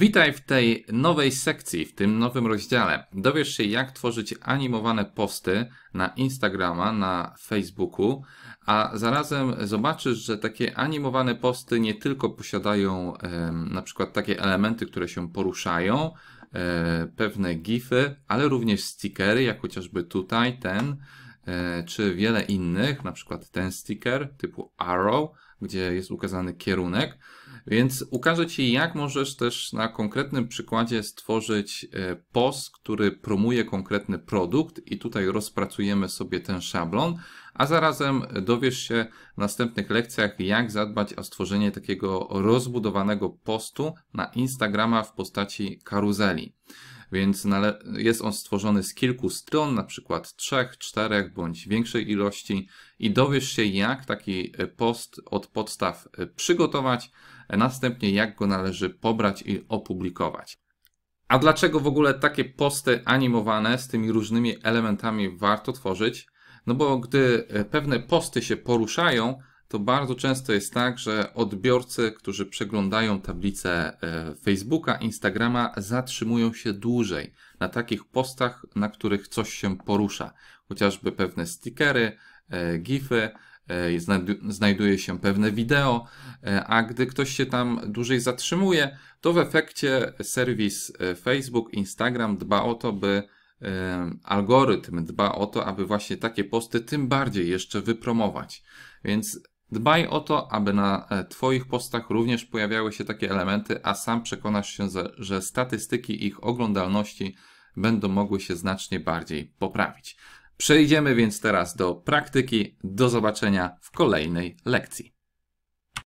Witaj w tej nowej sekcji, w tym nowym rozdziale. Dowiesz się, jak tworzyć animowane posty na Instagrama, na Facebooku, a zarazem zobaczysz, że takie animowane posty nie tylko posiadają e, na przykład takie elementy, które się poruszają, e, pewne gify, ale również stickery, jak chociażby tutaj ten, e, czy wiele innych, na przykład ten sticker typu arrow, gdzie jest ukazany kierunek. Więc ukażę Ci, jak możesz też na konkretnym przykładzie stworzyć e, post, który promuje konkretny produkt i tutaj rozpracujemy sobie ten szablon, a zarazem dowiesz się w następnych lekcjach, jak zadbać o stworzenie takiego rozbudowanego postu na Instagrama w postaci karuzeli. Więc jest on stworzony z kilku stron, na przykład trzech, czterech bądź większej ilości i dowiesz się, jak taki e, post od podstaw e, przygotować, następnie jak go należy pobrać i opublikować. A dlaczego w ogóle takie posty animowane z tymi różnymi elementami warto tworzyć? No bo gdy e, pewne posty się poruszają, to bardzo często jest tak, że odbiorcy, którzy przeglądają tablice e, Facebooka, Instagrama, zatrzymują się dłużej na takich postach, na których coś się porusza. Chociażby pewne stickery, e, gify, E, znajduje się pewne wideo, e, a gdy ktoś się tam dłużej zatrzymuje, to w efekcie serwis e, Facebook, Instagram dba o to, by algorytm dba o to, aby właśnie takie posty tym bardziej jeszcze wypromować. Więc dbaj o to, aby na Twoich postach również pojawiały się takie elementy, a sam przekonasz się, że statystyki ich oglądalności będą mogły się znacznie bardziej poprawić. Przejdziemy więc teraz do praktyki. Do zobaczenia w kolejnej lekcji.